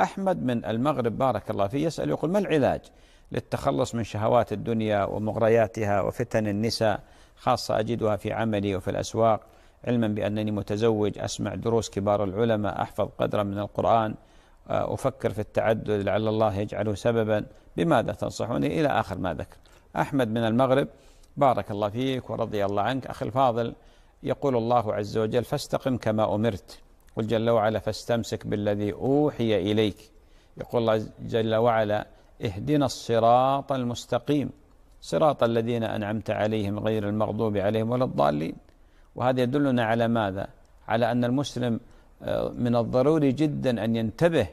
أحمد من المغرب بارك الله فيه يسأل يقول ما العلاج للتخلص من شهوات الدنيا ومغرياتها وفتن النساء خاصة أجدها في عملي وفي الأسواق علما بأنني متزوج أسمع دروس كبار العلماء أحفظ قدرا من القرآن آه، أفكر في التعدد لعل الله يجعله سببا بماذا تنصحوني إلى آخر ما ذكر أحمد من المغرب بارك الله فيك ورضي الله عنك أخي الفاضل يقول الله عز وجل فاستقم كما أمرت يقول جل وعلا فاستمسك بالذي أوحي إليك يقول الله جل وعلا اهدنا الصراط المستقيم صراط الذين أنعمت عليهم غير المغضوب عليهم ولا الضالين وهذا يدلنا على ماذا؟ على أن المسلم آه، من الضروري جدا أن ينتبه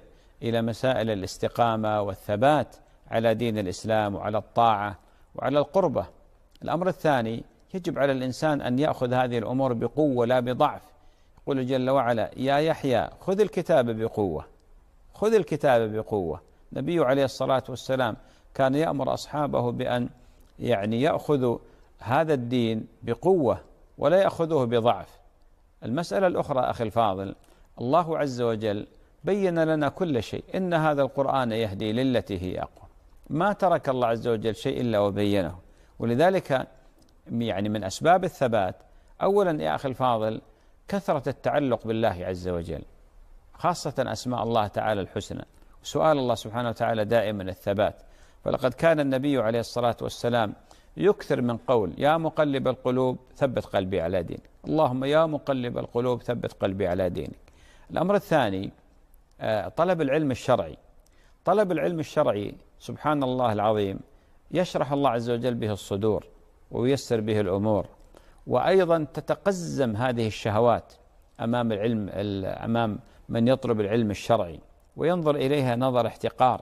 إلى مسائل الاستقامة والثبات على دين الإسلام وعلى الطاعة وعلى القربة الأمر الثاني يجب على الإنسان أن يأخذ هذه الأمور بقوة لا بضعف يقول جل وعلا يا يحيى خذ الكتاب بقوة خذ الكتاب بقوة النبي عليه الصلاة والسلام كان يأمر أصحابه بأن يعني يأخذوا هذا الدين بقوة ولا يأخذوه بضعف المسألة الأخرى أخي الفاضل الله عز وجل بين لنا كل شيء إن هذا القرآن يهدي للتي هي أقوى ما ترك الله عز وجل شيء إلا وبينه ولذلك يعني من أسباب الثبات أولا يا أخي الفاضل كثرة التعلق بالله عز وجل خاصة أسماء الله تعالى الحسنى سؤال الله سبحانه وتعالى دائما الثبات فلقد كان النبي عليه الصلاة والسلام يكثر من قول يا مقلب القلوب ثبت قلبي على دينك اللهم يا مقلب القلوب ثبت قلبي على دينك الأمر الثاني آه، طلب العلم الشرعي طلب العلم الشرعي سبحان الله العظيم يشرح الله عز وجل به الصدور وييسر به الأمور وايضا تتقزم هذه الشهوات امام العلم امام من يطلب العلم الشرعي وينظر اليها نظر احتقار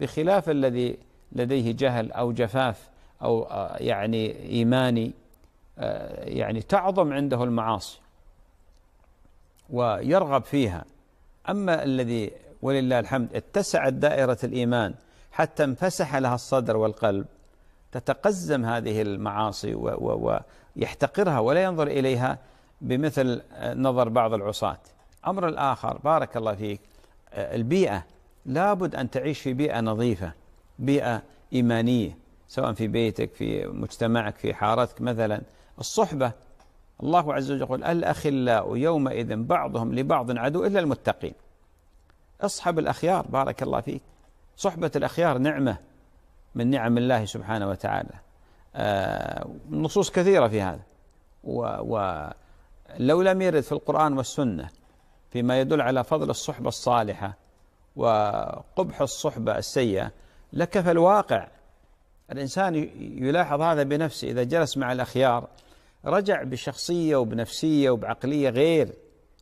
بخلاف الذي لديه جهل او جفاف او آه، يعني ايماني آه، يعني تعظم عنده المعاصي ويرغب فيها اما الذي ولله الحمد اتسعت دائره الايمان حتى انفسح لها الصدر والقلب تتقزم هذه المعاصي يحتقرها ولا ينظر إليها بمثل نظر بعض العصاة أمر الآخر بارك الله فيك البيئة لابد أن تعيش في بيئة نظيفة بيئة إيمانية سواء في بيتك في مجتمعك في حارتك مثلا الصحبة الله عز وجل يقول الأخلاء يومئذ بعضهم لبعض عدو إلا المتقين اصحب الأخيار بارك الله فيك صحبة الأخيار نعمة من نعم الله سبحانه وتعالى آه، نصوص كثيرة في هذا ولو لم يرد في القرآن والسنة فيما يدل على فضل الصحبة الصالحة وقبح الصحبة السيئة لكف الواقع الإنسان يلاحظ هذا بنفسه إذا جلس مع الأخيار رجع بشخصية وبنفسية وبعقلية غير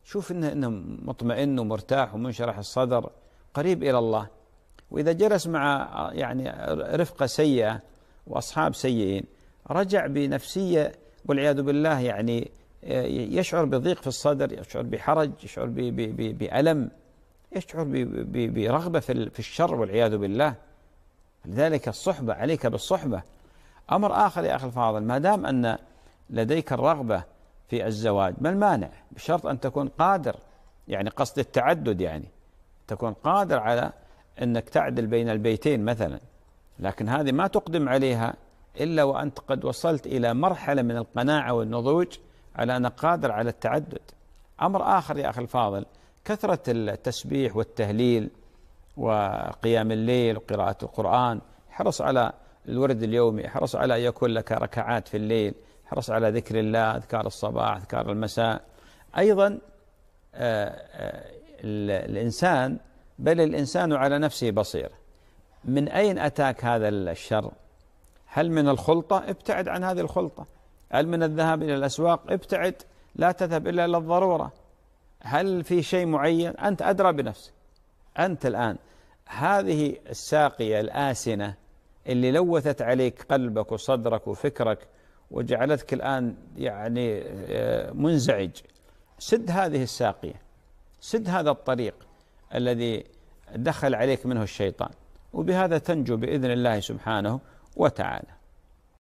شوف إنه, إنه مطمئن ومرتاح ومنشرح الصدر قريب إلى الله وإذا جلس مع يعني رفقة سيئة وأصحاب سيئين رجع بنفسية والعياذ بالله يعني آه، يشعر بضيق في الصدر يشعر بحرج يشعر بألم يشعر برغبة في الشر والعياذ بالله لذلك الصحبة عليك بالصحبة أمر آخر يا أخي الفاضل ما دام أن لديك الرغبة في الزواج ما المانع بشرط أن تكون قادر يعني قصد التعدد يعني تكون قادر على أنك تعدل بين البيتين مثلا لكن هذه ما تقدم عليها إلا وأنت قد وصلت إلى مرحلة من القناعة والنضوج على أنك قادر على التعدد أمر آخر يا أخي الفاضل كثرة التسبيح والتهليل وقيام الليل وقراءة القرآن حرص على الورد اليومي حرص على أن يكون لك ركعات في الليل حرص على ذكر الله أذكار الصباح أذكار المساء أيضا آه، آه، الإنسان بل الإنسان على نفسه بصير من أين أتاك هذا الشر هل من الخلطة ابتعد عن هذه الخلطة هل من الذهاب إلى الأسواق ابتعد لا تذهب إلا للضرورة هل في شيء معين أنت أدرى بنفسك أنت الآن هذه الساقية الآسنة اللي لوثت عليك قلبك وصدرك وفكرك وجعلتك الآن يعني آه، منزعج سد هذه الساقية سد هذا الطريق الذي دخل عليك منه الشيطان وبهذا تنجو بإذن الله سبحانه وتعالى